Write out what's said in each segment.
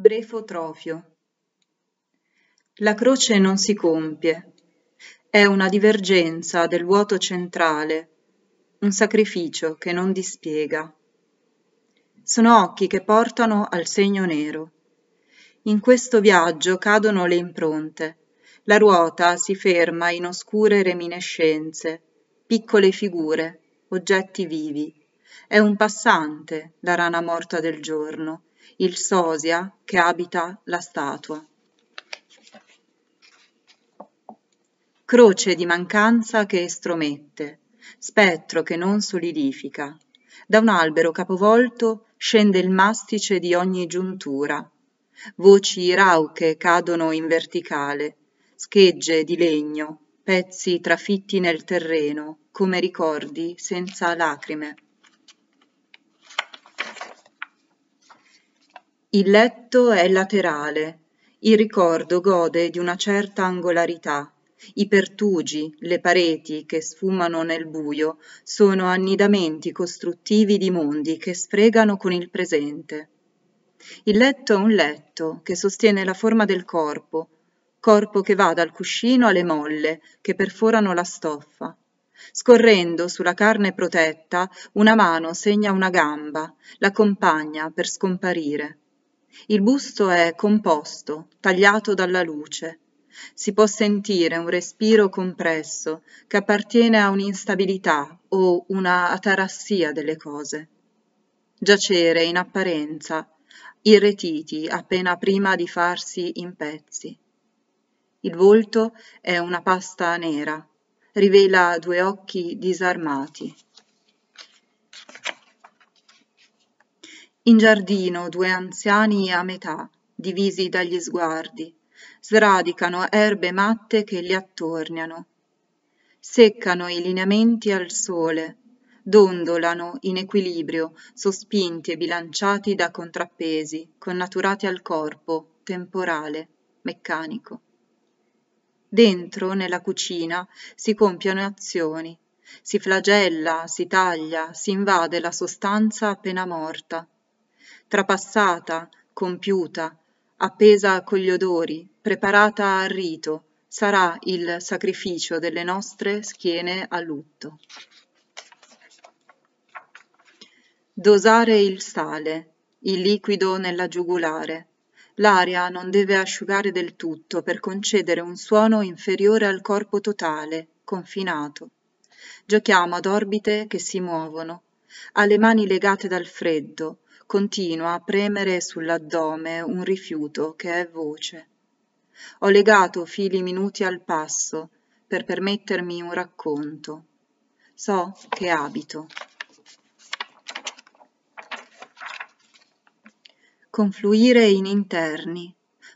Brefotrofio. La croce non si compie. È una divergenza del vuoto centrale, un sacrificio che non dispiega. Sono occhi che portano al segno nero. In questo viaggio cadono le impronte. La ruota si ferma in oscure reminiscenze, piccole figure, oggetti vivi. È un passante, la rana morta del giorno, il sosia che abita la statua. Croce di mancanza che estromette, spettro che non solidifica. Da un albero capovolto scende il mastice di ogni giuntura. Voci rauche cadono in verticale, schegge di legno, pezzi trafitti nel terreno, come ricordi senza lacrime. Il letto è laterale, il ricordo gode di una certa angolarità. I pertugi, le pareti che sfumano nel buio, sono annidamenti costruttivi di mondi che sfregano con il presente. Il letto è un letto che sostiene la forma del corpo, corpo che va dal cuscino alle molle che perforano la stoffa. Scorrendo sulla carne protetta, una mano segna una gamba, l'accompagna per scomparire. Il busto è composto, tagliato dalla luce. Si può sentire un respiro compresso che appartiene a un'instabilità o una atarassia delle cose. Giacere in apparenza, irretiti appena prima di farsi in pezzi. Il volto è una pasta nera, rivela due occhi disarmati. in giardino due anziani a metà, divisi dagli sguardi, sradicano erbe matte che li attorniano. Seccano i lineamenti al sole, dondolano in equilibrio, sospinti e bilanciati da contrappesi, connaturati al corpo, temporale, meccanico. Dentro, nella cucina, si compiono azioni, si flagella, si taglia, si invade la sostanza appena morta, trapassata compiuta appesa con gli odori preparata al rito sarà il sacrificio delle nostre schiene a lutto dosare il sale il liquido nella giugulare L'aria non deve asciugare del tutto per concedere un suono inferiore al corpo totale, confinato. Giochiamo ad orbite che si muovono, alle mani legate dal freddo, Continua a premere sull'addome un rifiuto che è voce. Ho legato fili minuti al passo per permettermi un racconto. So che abito. Confluire in interni.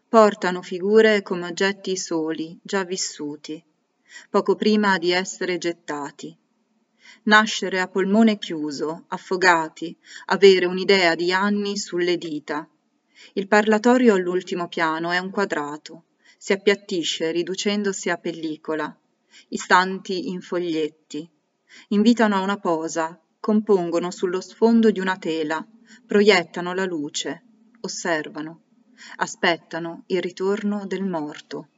Portano figure come oggetti soli, già vissuti, poco prima di essere gettati nascere a polmone chiuso, affogati, avere un'idea di anni sulle dita. Il parlatorio all'ultimo piano è un quadrato, si appiattisce riducendosi a pellicola, istanti in foglietti. Invitano a una posa, compongono sullo sfondo di una tela, proiettano la luce, osservano, aspettano il ritorno del morto.